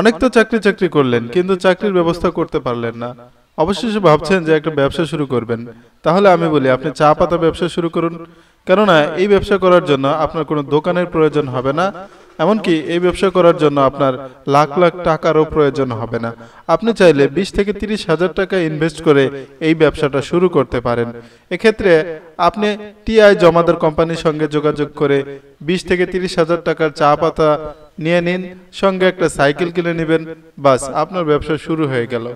অনেক তো চাকরি চাকরি করলেন কিন্তু চাকরির ব্যবস্থা করতে পারলেন না অবশেষে ভাবছেন যে একটা ব্যবসা শুরু করবেন তাহলে আমি বলি আপনি চা পাতা ব্যবসা শুরু করুন কেননা এই ব্যবসা করার জন্য আপনার কোনো দোকানের প্রয়োজন হবে না এমনকি এই ব্যবসা করার জন্য আপনার লাখ লাখ টাকারও প্রয়োজন হবে না আপনি চাইলে বিশ থেকে তিরিশ হাজার টাকা ইনভেস্ট করে এই ব্যবসাটা শুরু করতে পারেন এক্ষেত্রে আপনি টিআই জমাদার কোম্পানির সঙ্গে যোগাযোগ করে বিশ থেকে তিরিশ হাজার টাকার চা পাতা নিয়ে নিন সঙ্গে একটা সাইকেল কিনে নেবেন বাস আপনার ব্যবসা শুরু হয়ে গেল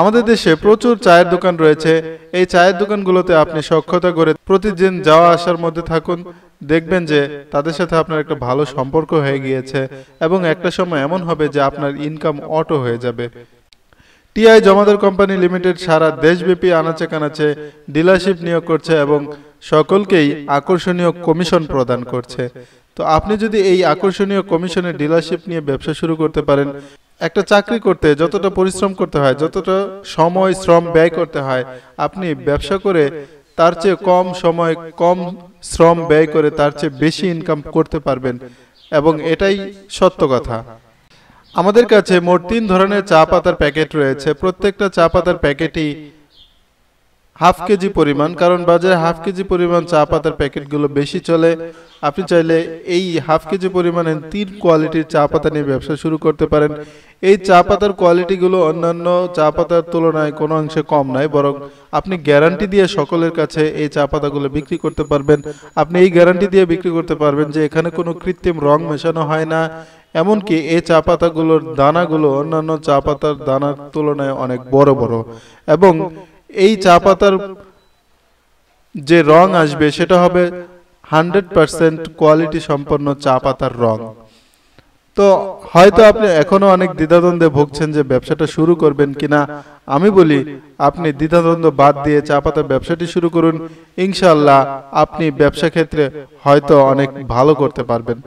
আমাদের দেশে প্রচুর চায়ের দোকান রয়েছে এই চায়ের দোকানগুলোতে আপনি সক্ষতা করে প্রতিদিন যাওয়া আসার মধ্যে থাকুন দেখবেন যে তাদের সাথে আপনার একটা ভালো সম্পর্ক হয়ে গিয়েছে এবং একটা সময় এমন হবে যে আপনার ইনকাম অটো হয়ে যাবে টিআই জমাদার কোম্পানি লিমিটেড সারা দেশব্যাপী আনাচে কানাচে ডিলারশিপ নিয়োগ করছে এবং সকলকেই আকর্ষণীয় কমিশন প্রদান করছে তো আপনি যদি এই আকর্ষণীয় কমিশনের ডিলারশিপ নিয়ে ব্যবসা শুরু করতে পারেন একটা চাকরি করতে যতটা পরিশ্রম করতে হয় যতটা সময় শ্রম ব্যয় করতে হয় আপনি ব্যবসা করে তার চেয়ে কম সময় কম শ্রম ব্যয় করে তার চেয়ে বেশি ইনকাম করতে পারবেন এবং এটাই সত্য কথা আমাদের কাছে মোট তিন ধরনের চা পাতার প্যাকেট রয়েছে প্রত্যেকটা চা পাতার প্যাকেটই হাফ কেজি পরিমাণ কারণ বাজারে হাফ কেজি পরিমাণ চা পাতার প্যাকেটগুলো বেশি চলে আপনি চাইলে এই হাফ কেজি পরিমাণে তিন কোয়ালিটির চা পাতা নিয়ে ব্যবসা শুরু করতে পারেন এই চা পাতার কোয়ালিটিগুলো অন্যান্য চা পাতার তুলনায় কোনো অংশে কম নয় বরং আপনি গ্যারান্টি দিয়ে সকলের কাছে এই চা পাতাগুলো বিক্রি করতে পারবেন আপনি এই গ্যারান্টি দিয়ে বিক্রি করতে পারবেন যে এখানে কোনো কৃত্রিম রং মেশানো হয় না এমনকি এই চা পাতাগুলোর দানাগুলো অন্যান্য চা পাতার দানার তুলনায় অনেক বড় বড় এবং এই চা পাতার যে রং আসবে সেটা হবে হান্ড্রেড পারসেন্ট কোয়ালিটি সম্পন্ন চা পাতার রং তো হয়তো আপনি এখনো অনেক দ্বিধাদ্বন্দ্বে ভুগছেন যে ব্যবসাটা শুরু করবেন কিনা আমি বলি আপনি দ্বিধাদ্বন্দ্ব বাদ দিয়ে চা পাতার ব্যবসাটি শুরু করুন ইনশাল্লাহ আপনি ব্যবসা ক্ষেত্রে হয়তো অনেক ভালো করতে পারবেন